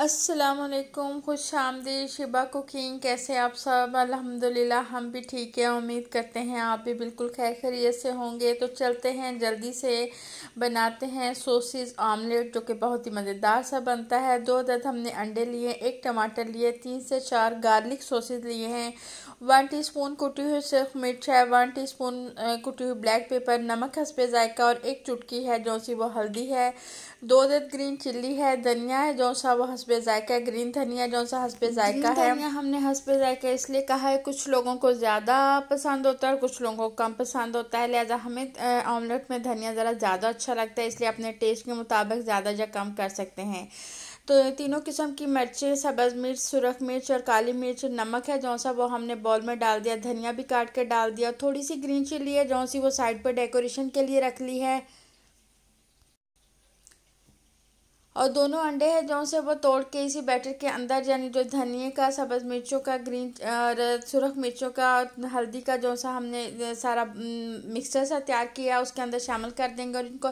असलकुम खुश आमदी Shiba cooking कैसे आप सब अल्हम्दुलिल्लाह हम भी ठीक है उम्मीद करते हैं आप भी बिल्कुल खैर खैरियत से होंगे तो चलते हैं जल्दी से बनाते हैं सोसेस आमलेट जो कि बहुत ही मज़ेदार सा बनता है दो दर्द हमने अंडे लिए एक टमाटर लिए तीन से चार गार्लिक सोसेज लिए हैं वन टी स्पून कुटी हुई सिर्फ मिर्च है वन टी स्पून कुटी हुई ब्लैक पेपर नमक हंसपे जायका और एक चुटकी है जो सी वो हल्दी है दो दर्द ग्रीन चिल्ली है धनिया है जो सा वो हसब जायका ग्रीन धनिया जो सा हसब जायका है धनिया हमने हसब जायका इसलिए कहा है कुछ लोगों को ज़्यादा पसंद होता है और कुछ लोगों को कम पसंद होता है लिहाजा हमें ऑमलेट में धनिया ज़रा ज़्यादा अच्छा लगता है इसलिए अपने टेस्ट के मुताबिक ज़्यादा या कम कर सकते हैं तो तीनों किस्म की मिर्चें सब्ज़ मिर्च सुरख मिर्च और काली मिर्च नमक है जौन सा वो हमने बॉल में डाल दिया धनिया भी काट के डाल दिया थोड़ी सी ग्रीन चिल्ली है जौन सी वो साइड पर डेकोरेशन के लिए रख ली है और दोनों अंडे हैं जो से वो तोड़ के इसी बैटर के अंदर यानी जो धनिए का सब्ज़ मिर्चों का ग्रीन और सुरख मिर्चों का और हल्दी का जो सा हमने सारा मिक्सचर सा तैयार किया उसके अंदर शामिल कर देंगे और इनको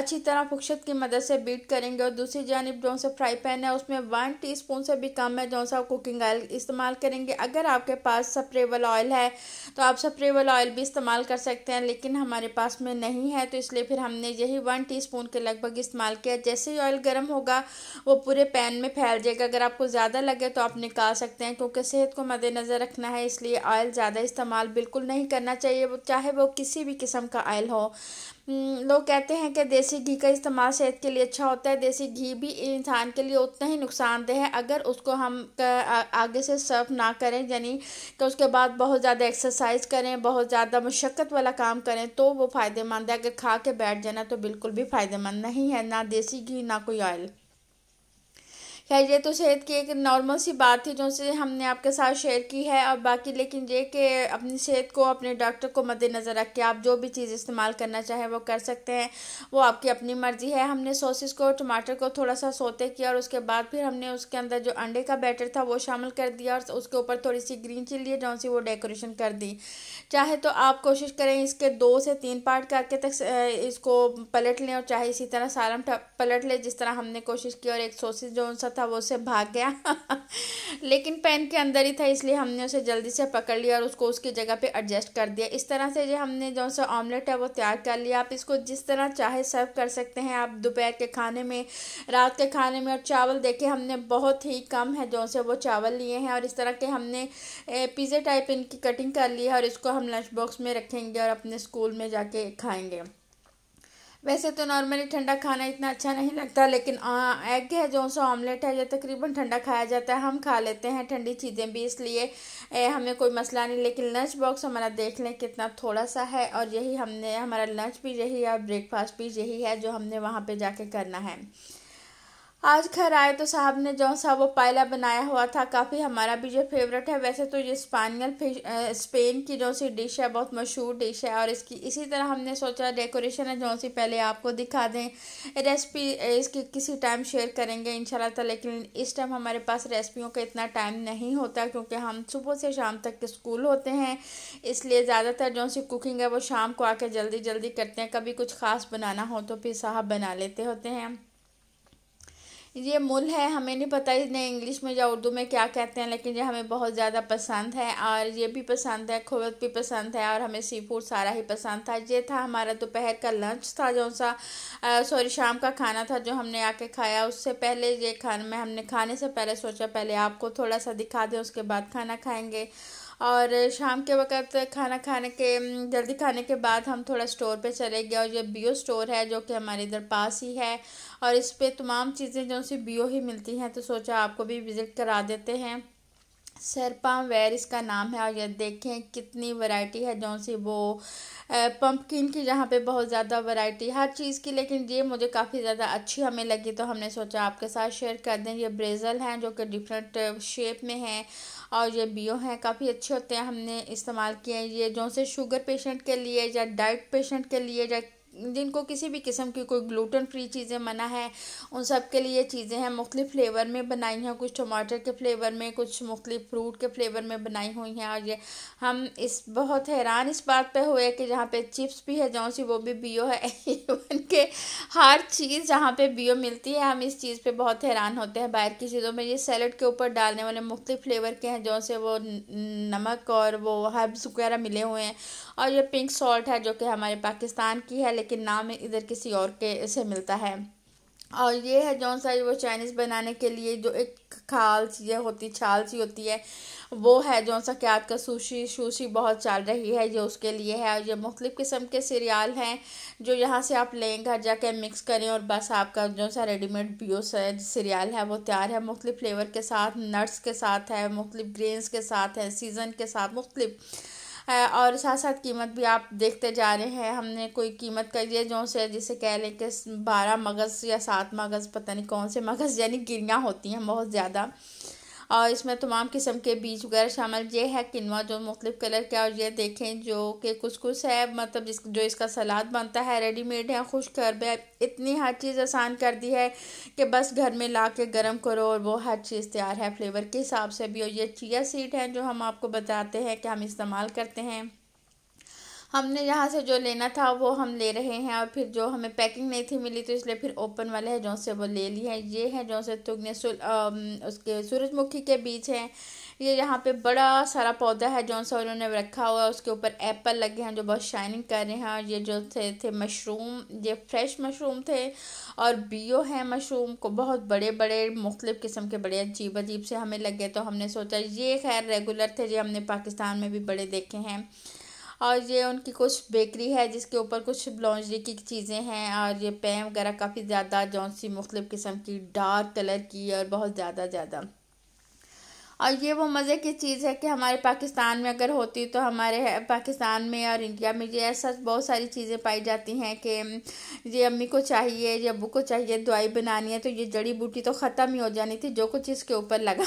अच्छी तरह फुक्षत की मदद से बीट करेंगे और दूसरी जानब जो सा फ्राई पैन है उसमें वन टी स्पून से भी कम है जो सा कुकिंग ऑयल इस्तेमाल करेंगे अगर आपके पास सप्रेबल ऑयल है तो आप सप्रेबल ऑयल भी इस्तेमाल कर सकते हैं लेकिन हमारे पास में नहीं है तो इसलिए फिर हमने यही वन टी के लगभग इस्तेमाल किया जैसे ही ऑयल गर्म गर्म होगा वो पूरे पैन में फैल जाएगा अगर आपको ज़्यादा लगे तो आप निकाल सकते हैं क्योंकि सेहत को मद्देनज़र रखना है इसलिए ऑयल ज़्यादा इस्तेमाल बिल्कुल नहीं करना चाहिए चाहे वो किसी भी किस्म का ऑयल हो हम्म, लोग कहते हैं कि देसी घी का इस्तेमाल सेहत के लिए अच्छा होता है देसी घी भी इंसान के लिए उतना ही नुकसानदेह है अगर उसको हम आगे से सर्व ना करें यानी कि उसके बाद बहुत ज़्यादा एक्सरसाइज करें बहुत ज़्यादा मशक्क़त वाला काम करें तो वो फ़ायदेमंद है अगर खा के बैठ जाना तो बिल्कुल भी फ़ायदेमंद नहीं है ना देसी घी ना कोई ऑयल खैर ये तो सेहत की एक नॉर्मल सी बात थी जो से हमने आपके साथ शेयर की है और बाकी लेकिन ये कि अपनी सेहत को अपने डॉक्टर को मद्देनज़र रख के आप जो भी चीज़ इस्तेमाल करना चाहें वो कर सकते हैं वो आपकी अपनी मर्ज़ी है हमने सॉसेस को टमाटर को थोड़ा सा सोते किया और उसके बाद फिर हमने उसके अंदर जो अंडे का बैटर था वो शामिल कर दिया और उसके ऊपर थोड़ी सी ग्रीन चिल्ली है जो सी वो डेकोरेशन कर दी चाहे तो आप कोशिश करें इसके दो से तीन पार्ट करके तक इसको पलट लें और चाहे इसी तरह सारा पलट लें जिस तरह हमने कोशिश की और एक सॉसेस जो सा था वो उसे भाग गया लेकिन पेन के अंदर ही था इसलिए हमने उसे जल्दी से पकड़ लिया और उसको उसकी जगह पे एडजस्ट कर दिया इस तरह से जो हमने जो सा ऑमलेट है वो तैयार कर लिया आप इसको जिस तरह चाहे सर्व कर सकते हैं आप दोपहर के खाने में रात के खाने में और चावल देखे हमने बहुत ही कम है जो से वो चावल लिए हैं और इस तरह के हमने पिज़्ज़े टाइप इनकी कटिंग कर ली है और इसको हम लंच बॉक्स में रखेंगे और अपने स्कूल में जाके खाएँगे वैसे तो नॉर्मली ठंडा खाना इतना अच्छा नहीं लगता लेकिन एग है जो सो ऑमलेट है ये तकरीबन ठंडा खाया जाता है हम खा लेते हैं ठंडी चीज़ें भी इसलिए हमें कोई मसला नहीं लेकिन लंच बॉक्स हमारा देख लें कितना थोड़ा सा है और यही हमने हमारा लंच भी यही है ब्रेकफास्ट भी यही है जो हमने वहाँ पर जाके करना है आज घर आए तो साहब ने जो सा वो पायला बनाया हुआ था काफ़ी हमारा भी जो फेवरेट है वैसे तो ये स्पानियल फिश स्पेन की जो सी डिश है बहुत मशहूर डिश है और इसकी इसी तरह हमने सोचा डेकोरेशन है जो सी पहले आपको दिखा दें रेसिपी इसकी किसी टाइम शेयर करेंगे इन तो लेकिन इस टाइम हमारे पास रेसिपियों का इतना टाइम नहीं होता क्योंकि हम सुबह से शाम तक स्कूल होते हैं इसलिए ज़्यादातर जो सी कुकिंग है वो शाम को आके जल्दी जल्दी करते हैं कभी कुछ ख़ास बनाना हो तो फिर साहब बना लेते होते हैं ये मूल है हमें नहीं पता इन्हें इंग्लिश में या उर्दू में क्या कहते हैं लेकिन ये हमें बहुत ज़्यादा पसंद है और ये भी पसंद है खुवत भी पसंद है और हमें सी फूड सारा ही पसंद था ये था हमारा दोपहर का लंच था जो सा सॉरी शाम का खाना था जो हमने आके खाया उससे पहले ये खाने में हमने खाने से पहले सोचा पहले आपको थोड़ा सा दिखा दें उसके बाद खाना खाएँगे और शाम के वक्त खाना खाने के जल्दी खाने के बाद हम थोड़ा स्टोर पे चले गए और ये बियो स्टोर है जो कि हमारे इधर पास ही है और इस पर तमाम चीज़ें जो सी बियो ही मिलती हैं तो सोचा आपको भी विज़िट करा देते हैं सरपा वेयर इसका नाम है और ये देखें कितनी वैरायटी है जो सी वो पम्पकिन की जहाँ पे बहुत ज़्यादा वैरायटी हर चीज़ की लेकिन ये मुझे काफ़ी ज़्यादा अच्छी हमें लगी तो हमने सोचा आपके साथ शेयर कर दें ये ब्रेज़ल हैं जो कि डिफरेंट शेप में हैं और ये बियो हैं काफ़ी अच्छे होते हैं हमने इस्तेमाल किए हैं ये जो से शुगर पेशेंट के लिए या डाइट पेशेंट के लिए या जिनको किसी भी किस्म की कोई ग्लूटन फ्री चीज़ें मना है उन सब के लिए चीज़ें हैं मुख्तु फ्लेवर में बनाई हैं कुछ टमाटर के फ्लेवर में कुछ मुख्तु फ्रूट के फ्लेवर में बनाई हुई हैं और ये हम इस बहुत हैरान इस बात पे हुए कि जहाँ पे चिप्स भी है जो सी वो भी बियो है इवन के हर चीज़ जहाँ पे बियो मिलती है हम इस चीज़ पर बहुत हैरान होते हैं बाहर की चीज़ों में ये सैलड के ऊपर डालने वाले मुख्तु फ्लेवर के हैं जो से वो नमक और वो हर्ब्स वगैरह मिले हुए हैं और ये पिंक सॉल्ट है जो कि हमारे पाकिस्तान की है लेकिन नाम इधर किसी और के से मिलता है और ये है जौन सा वो चाइनीज़ बनाने के लिए जो एक खाल सी होती छाल सी होती है वो है जौन सा कि आजकल सूशी शूशी बहुत चल रही है ये उसके लिए है और ये मुख्तलिफ़ किस्म के सीरियल हैं जो यहाँ से आप लें घर जा कर मिक्स करें और बस आपका जो सा रेडीमेड है सीरियल है वो तैयार है मुख्तलिफ़ फ्लेवर के साथ नट्स के साथ है मुख्तलिफ़ ग्रेन्स के साथ है सीज़न के साथ मुख्तलिफ़ है और साथ साथ कीमत भी आप देखते जा रहे हैं हमने कोई कीमत कर दिया जो से जिसे कह लें कि बारह मगज़ या सात मगज़ पता नहीं कौन से मगज़ यानी गिरियाँ होती हैं बहुत ज़्यादा और इसमें तमाम किस्म के बीज वगैरह शामिल ये है किनवा जो मुख्तु कलर के और ये देखें जो कि कुछ कुछ है मतलब जिस जो इसका सलाद बनता है रेडीमेड है खुश करब है इतनी हर चीज़ आसान कर दी है कि बस घर में ला के गर्म करो और वो हर चीज़ तैयार है फ्लेवर के हिसाब से भी और ये चिया सीड है जो हम आपको बताते हैं कि हम इस्तेमाल करते हैं हमने यहाँ से जो लेना था वो हम ले रहे हैं और फिर जो हमें पैकिंग नहीं थी मिली तो इसलिए फिर ओपन वाले हैं जो से वो ले लिए हैं ये है जो से तुगने उसके सूरजमुखी के बीच हैं ये यहाँ पे बड़ा सारा पौधा है जो से उन्होंने रखा हुआ है उसके ऊपर एप्पल लगे हैं जो बहुत शाइनिंग कर रहे हैं और ये जो थे थे मशरूम ये फ्रेश मशरूम थे और बियो है मशरूम को बहुत बड़े बड़े मुख्तु किस्म के बड़े अजीब अजीब से हमें लगे तो हमने सोचा ये खैर रेगुलर थे जो हमने पाकिस्तान में भी बड़े देखे हैं और ये उनकी कुछ बेकरी है जिसके ऊपर कुछ ब्लॉन्जरी की चीज़ें हैं और ये पेन वगैरह काफ़ी ज़्यादा जौन सी मुख्तु किस्म की डार्क कलर की और बहुत ज़्यादा ज़्यादा और ये वो मज़े की चीज़ है कि हमारे पाकिस्तान में अगर होती तो हमारे पाकिस्तान में और इंडिया में ये ऐसा बहुत सारी चीज़ें पाई जाती हैं कि ये अम्मी को चाहिए या अबू को चाहिए दवाई बनानी है तो ये जड़ी बूटी तो ख़त्म ही हो जानी थी जो कुछ इसके ऊपर लगा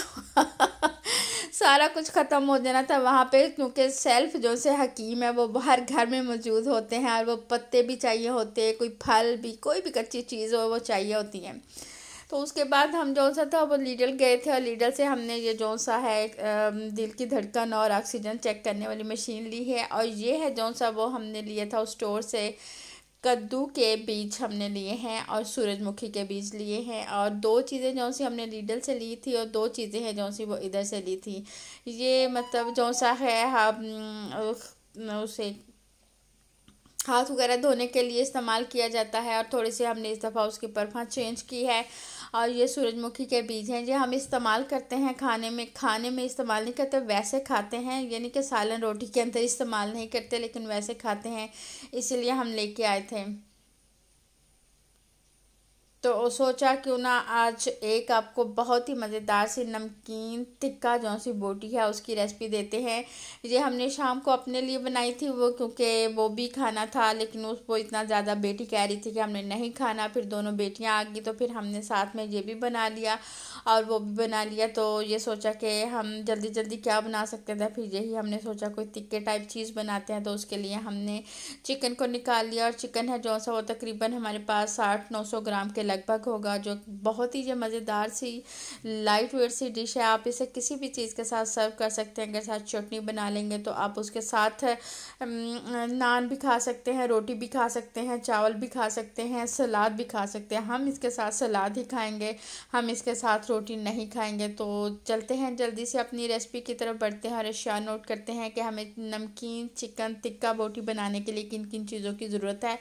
सारा कुछ ख़त्म हो जाना था वहाँ पे क्योंकि सेल्फ जो से हकीम है वो हर घर में मौजूद होते हैं और वो पत्ते भी चाहिए होते हैं कोई फल भी कोई भी कच्ची चीज़ हो वो चाहिए होती हैं तो उसके बाद हम जो सा था वो लीडल गए थे और लीडल से हमने ये जो सा है दिल की धड़कन और ऑक्सीजन चेक करने वाली मशीन ली है और ये है जो सा वो हमने लिया था उस स्टोर से कद्दू के बीज हमने लिए हैं और सूरजमुखी के बीज लिए हैं और दो चीज़ें जो सी हमने लीडल से ली थी और दो चीज़ें हैं जो सी वो इधर से ली थी ये मतलब जो सा है हम हाँ, उसे हाथ वगैरह धोने के लिए इस्तेमाल किया जाता है और थोड़ी सी हमने इस दफ़ा उसकी परफा चेंज की है और ये सूरजमुखी के बीज हैं ये हम इस्तेमाल करते हैं खाने में खाने में इस्तेमाल नहीं करते वैसे खाते हैं यानी कि सालन रोटी के अंदर इस्तेमाल नहीं करते लेकिन वैसे खाते हैं इसीलिए हम लेके आए थे तो सोचा क्यों ना आज एक आपको बहुत ही मज़ेदार सी नमकीन तिक्का जो सी बोटी है उसकी रेसिपी देते हैं ये हमने शाम को अपने लिए बनाई थी वो क्योंकि वो भी खाना था लेकिन उसको इतना ज़्यादा बेटी कह रही थी कि हमने नहीं खाना फिर दोनों बेटियां आ गई तो फिर हमने साथ में ये भी बना लिया और वो भी बना लिया तो ये सोचा कि हम जल्दी जल्दी क्या बना सकते थे तो फिर यही हमने सोचा कोई तिक्के टाइप चीज़ बनाते हैं तो उसके लिए हमने चिकन को निकाल लिया और चिकन है जो सा वो तकरीबन हमारे पास साठ नौ सौ ग्राम के लगभग होगा जो बहुत ही जो मज़ेदार सी लाइट वेट सी डिश है आप इसे किसी भी चीज़ के साथ सर्व कर सकते हैं अगर साथ चटनी बना लेंगे तो आप उसके साथ नान भी खा सकते हैं रोटी भी खा सकते हैं चावल भी खा सकते हैं सलाद भी खा सकते हैं हम इसके साथ सलाद ही खाएँगे हम इसके साथ रोटी नहीं खाएंगे तो चलते हैं जल्दी से अपनी रेसिपी की तरफ बढ़ते हैं और अशिया नोट करते हैं कि हमें नमकीन चिकन टिक्का बोटी बनाने के लिए किन किन चीज़ों की ज़रूरत है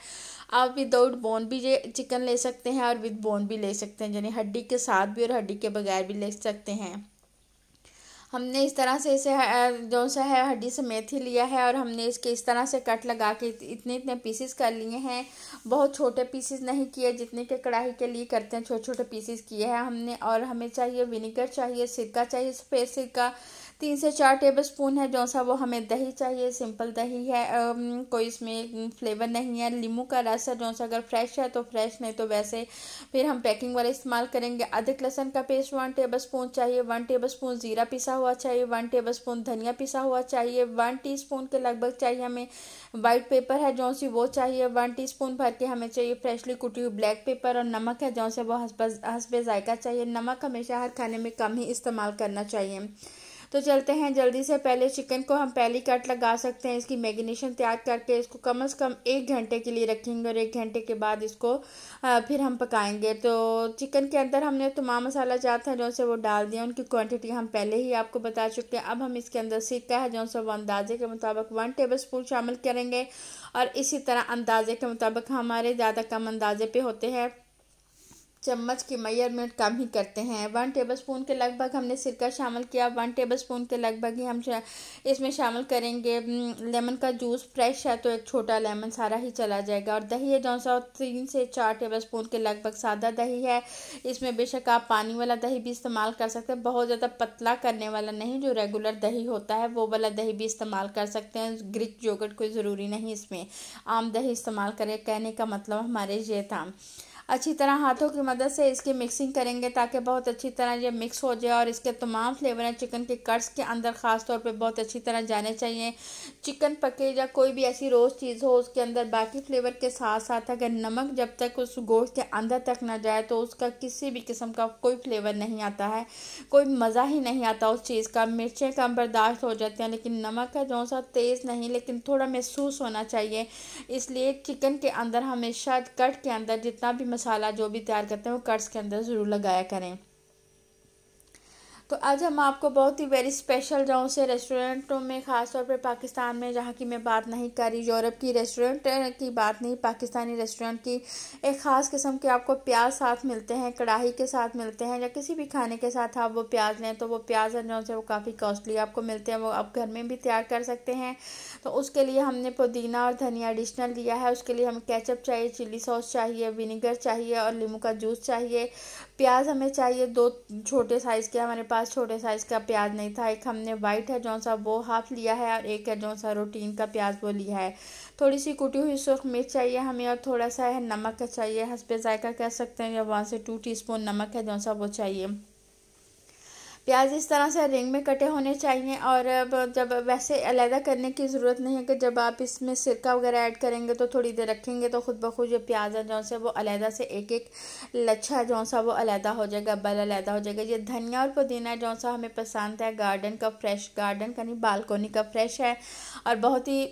आप विदाउट बोन भी चिकन ले सकते हैं और विद बोन भी ले सकते हैं यानी हड्डी के साथ भी और हड्डी के बगैर भी ले सकते हैं हमने इस तरह से इसे जो सा है हड्डी से मेथी लिया है और हमने इसके इस तरह से कट लगा के इतने इतने पीसेस कर लिए हैं बहुत छोटे पीसेस नहीं किए जितने के कढ़ाई के लिए करते हैं छोटे छोटे पीसेस किए हैं हमने और हमें चाहिए विनीगर चाहिए सिरका चाहिए सफ़ेद सिरका तीन से चार टेबल स्पून है जो सा वो हमें दही चाहिए सिंपल दही है कोई इसमें फ्लेवर नहीं है लीमू का रस है जो सा अगर फ्रेश है तो फ्रेश नहीं तो वैसे फिर हम पैकिंग वाला इस्तेमाल करेंगे अदरक लहसन का पेस्ट वन टेबल स्पून चाहिए वन टेबल स्पून ज़ीरा पिसा हुआ चाहिए वन टेबल स्पून धनिया पिसा हुआ चाहिए वन टी स्पून के लगभग चाहिए हमें वाइट पेपर है जो सी वो चाहिए वन टी स्पून भर के हमें चाहिए फ्रेशली कुटी हुई ब्लैक पेपर और नमक है जो से वो हंसबे जायका चाहिए नमक हमेशा हर खाने में कम ही इस्तेमाल करना चाहिए तो चलते हैं जल्दी से पहले चिकन को हम पहली कट लगा सकते हैं इसकी मैगिनेशन तैयार करके इसको कम अज़ कम एक घंटे के लिए रखेंगे और एक घंटे के बाद इसको फिर हम पकाएंगे तो चिकन के अंदर हमने तमाम मसाला जात है जो से वो डाल दिया उनकी क्वांटिटी हम पहले ही आपको बता चुके हैं अब हम इसके अंदर सिक्का है जो से वो अंदाजे के मुताबिक वन टेबल स्पून शामिल करेंगे और इसी तरह अंदाजे के मुताबिक हमारे ज़्यादा कम अंदाजे पर होते हैं चम्मच की मेयरमेंट कम ही करते हैं वन टेबलस्पून के लगभग हमने सिरका शामिल किया वन टेबलस्पून के लगभग ही हम इसमें शामिल करेंगे लेमन का जूस फ्रेश है तो एक छोटा लेमन सारा ही चला जाएगा और दही है जो सा तीन से चार टेबलस्पून के लगभग सादा दही है इसमें बेशक आप पानी वाला दही भी इस्तेमाल कर सकते हैं बहुत ज़्यादा पतला करने वाला नहीं जो रेगुलर दही होता है वो वाला दही भी इस्तेमाल कर सकते हैं ग्रिक जोगट कोई ज़रूरी नहीं इसमें आम दही इस्तेमाल करें कहने का मतलब हमारे ये था अच्छी तरह हाथों की मदद से इसकी मिक्सिंग करेंगे ताकि बहुत अच्छी तरह ये मिक्स हो जाए और इसके तमाम फ्लेवर हैं चिकन के कट्स के अंदर ख़ास तौर पे बहुत अच्छी तरह जाने चाहिए चिकन पके या कोई भी ऐसी रोज़ चीज़ हो उसके अंदर बाकी फ्लेवर के साथ साथ अगर नमक जब तक उस गोश्त के अंदर तक ना जाए तो उसका किसी भी किस्म का कोई फ्लेवर नहीं आता है कोई मज़ा ही नहीं आता उस चीज़ का मिर्चें कम बर्दाश्त हो जाती हैं लेकिन नमक का जो सा तेज़ नहीं लेकिन थोड़ा महसूस होना चाहिए इसलिए चिकन के अंदर हमेशा कट के अंदर जितना भी मसाला जो भी तैयार करते हैं वो कर्ज के अंदर ज़रूर लगाया करें तो आज हम आपको बहुत ही वेरी स्पेशल जहाँ से रेस्टोरेंटों में ख़ास तौर पे पाकिस्तान में जहाँ की मैं बात नहीं कर रही यूरोप की रेस्टोरेंट की बात नहीं पाकिस्तानी रेस्टोरेंट की एक ख़ास किस्म के आपको प्याज साथ मिलते हैं कढ़ाई के साथ मिलते हैं या किसी भी खाने के साथ आप वो प्याज लें तो वो प्याज है जो से वो काफ़ी कॉस्टली आपको मिलते हैं वो आप घर में भी तैयार कर सकते हैं तो उसके लिए हमने पुदीना और धनिया एडिशनल लिया है उसके लिए हमें कैचअप चाहिए चिली सॉस चाहिए विनीगर चाहिए और लीमू का जूस चाहिए प्याज हमें चाहिए दो छोटे साइज़ के हमारे पास छोटे साइज़ का प्याज नहीं था एक हमने वाइट है जौन सा वो हाफ लिया है और एक है जौन सा रोटीन का प्याज वो लिया है थोड़ी सी कुटी हुई सूर्ख मिर्च चाहिए हमें और थोड़ा सा है नमक चाहिए हंसपे जायका कह सकते हैं या वहाँ से टू टीस्पून नमक है जौन सा वो चाहिए प्याज इस तरह से रिंग में कटे होने चाहिए और जब वैसे अलहदा करने की ज़रूरत नहीं है कि जब आप इसमें सिरका वगैरह ऐड करेंगे तो थोड़ी देर रखेंगे तो खुद ब खुद जो प्याज है जौन से वो अलहदा से एक एक लच्छा जौन सा वो अलहदा हो जाएगा बल अलहदा हो जाएगा ये धनिया और पुदीना जौन सा हमें पसंद है गार्डन का फ्रेश गार्डन का नहीं बालकोनी का फ्रेश है और बहुत ही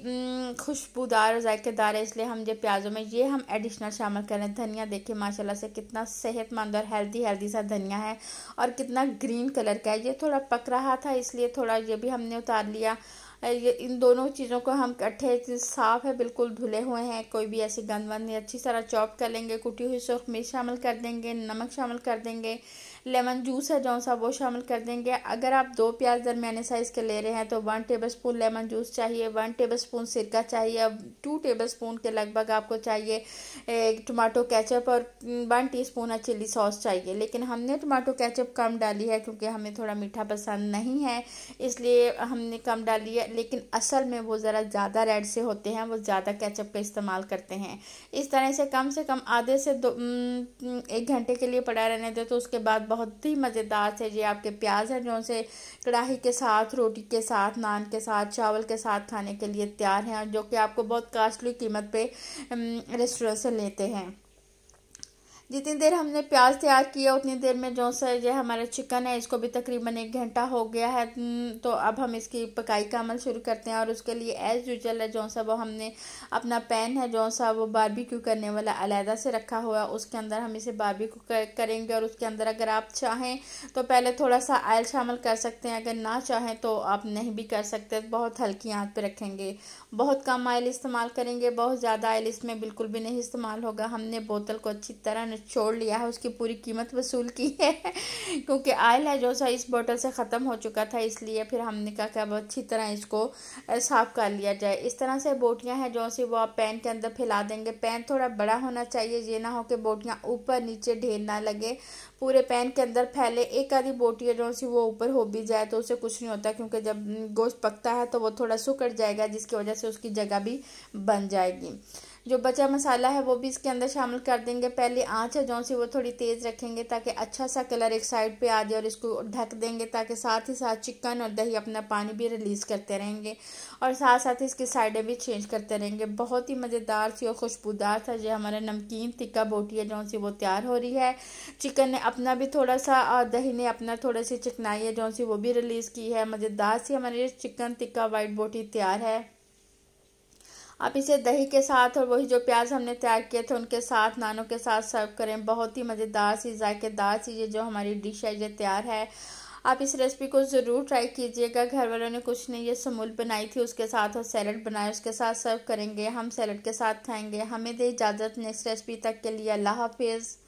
खुशबूदार और जायकेदार है इसलिए हम जो प्याज़ों में ये हम एडिशनल शामिल करें धनिया देखिए माशाला से कितना सेहतमंद और हेल्दी हेल्दी सा धनिया है और कितना ग्रीन कलर गया ये थोड़ा पक रहा था इसलिए थोड़ा ये भी हमने उतार लिया ये इन दोनों चीज़ों को हम कट्ठे साफ़ है बिल्कुल धुले हुए हैं कोई भी ऐसी गंद वंद अच्छी तरह चॉप कर लेंगे कुटी हुई सुरख मिर्च शामिल कर देंगे नमक शामिल कर देंगे लेमन जूस है जो सा वो शामिल कर देंगे अगर आप दो प्याज दरमियाने साइज़ के ले रहे हैं तो one tablespoon lemon juice चाहिए वन टेबल स्पून सिरका चाहिए टू टेबल स्पून के लगभग आपको चाहिए टमाटो कैचअप और one teaspoon chilli sauce चाहिए लेकिन हमने टमाटो कैचअप कम डाली है क्योंकि हमें थोड़ा मीठा पसंद नहीं है इसलिए हमने कम डाली है लेकिन असल में वो ज़रा ज़्यादा रेड से होते हैं वो ज़्यादा कैचअप का इस्तेमाल करते हैं इस तरह से कम से कम आधे से दो एक घंटे के लिए पड़ा रहने दें तो उसके बाद बहुत ही मज़ेदार से ये आपके प्याज हैं जो से कढ़ाई के साथ रोटी के साथ नान के साथ चावल के साथ खाने के लिए तैयार हैं जो कि आपको बहुत कास्टली कीमत पे रेस्टोरेंट से लेते हैं जितनी देर हमने प्याज तैयार किया उतनी देर में जो सर ये हमारा चिकन है इसको भी तकरीबन एक घंटा हो गया है हम्म, तो अब हम इसकी पकाई का अमल शुरू करते हैं और उसके लिए एज़ यूजल है जो सा वो हमने अपना पैन है जो सा वो बारबेक्यू करने वाला अलहदा से रखा हुआ उसके अंदर हम इसे बारबेक्यू करेंगे और उसके अंदर अगर आप चाहें तो पहले थोड़ा सा आयल शामिल कर सकते हैं अगर ना चाहें तो आप नहीं भी कर सकते बहुत हल्की आँख पर रखेंगे बहुत कम आयल इस्तेमाल करेंगे बहुत ज़्यादा आयल इसमें बिल्कुल भी नहीं इस्तेमाल होगा हमने बोतल को अच्छी तरह छोड़ लिया है उसकी पूरी कीमत वसूल की है क्योंकि आयल है जो सा इस बोतल से ख़त्म हो चुका था इसलिए फिर हमने कहा कि अब अच्छी तरह इसको साफ़ कर लिया जाए इस तरह से बोटियाँ हैं जो सी वो आप पैन के अंदर फैला देंगे पैन थोड़ा बड़ा होना चाहिए ये ना हो कि बोटियाँ ऊपर नीचे ढेर ना लगे पूरे पैन के अंदर फैले एक आधी बोटियाँ जो सी वो ऊपर हो भी जाए तो उसे कुछ नहीं होता क्योंकि जब गोश्त पकता है तो वो थोड़ा सुकड़ जाएगा जिसकी वजह से उसकी जगह भी बन जाएगी जो बचा मसाला है वो भी इसके अंदर शामिल कर देंगे पहले आँच है जौन सी वो थोड़ी तेज़ रखेंगे ताकि अच्छा सा कलर एक साइड पे आ जाए और इसको ढक देंगे ताकि साथ ही साथ चिकन और दही अपना पानी भी रिलीज़ करते रहेंगे और साथ साथ इसकी साइडें भी चेंज करते रहेंगे बहुत ही मज़ेदार सी और खुशबूदार था जो हमारा नमकीन तिक्का बोटी है जौन सी वो तैयार हो रही है चिकन ने अपना भी थोड़ा सा और दही ने अपना थोड़ा सी चिकनाई है जौन सी वो भी रिलीज़ की है मज़ेदार सी हमारी चिकन टिक्का वाइट बोटी तैयार है आप इसे दही के साथ और वही जो प्याज हमने तैयार किए थे उनके साथ नानों के साथ सर्व करें बहुत ही मज़ेदार सी जायकेदार सी ये जो हमारी डिश है ये तैयार है आप इस रेसिपी को ज़रूर ट्राई कीजिएगा घर वालों ने कुछ नहीं ये समूल बनाई थी उसके साथ और सैलड बनाए उसके साथ सर्व करेंगे हम सैलड के साथ खाएंगे हमें दे इजाज़त नेक्स्ट रेसिपी तक के लिए अल्लाह हाफिज़